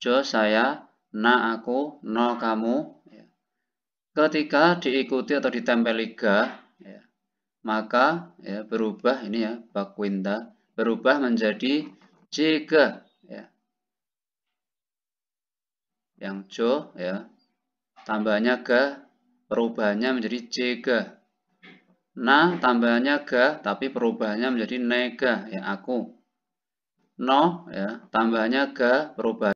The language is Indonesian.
jo saya, na aku, no kamu. Ya. Ketika diikuti atau ditempeli ga, ya, maka ya, berubah ini ya bakwinda berubah menjadi jika ya. Yang jo ya tambahnya ga perubahannya menjadi jika. Na tambahnya ga tapi perubahannya menjadi nega ya aku. No ya tambahnya ga perubah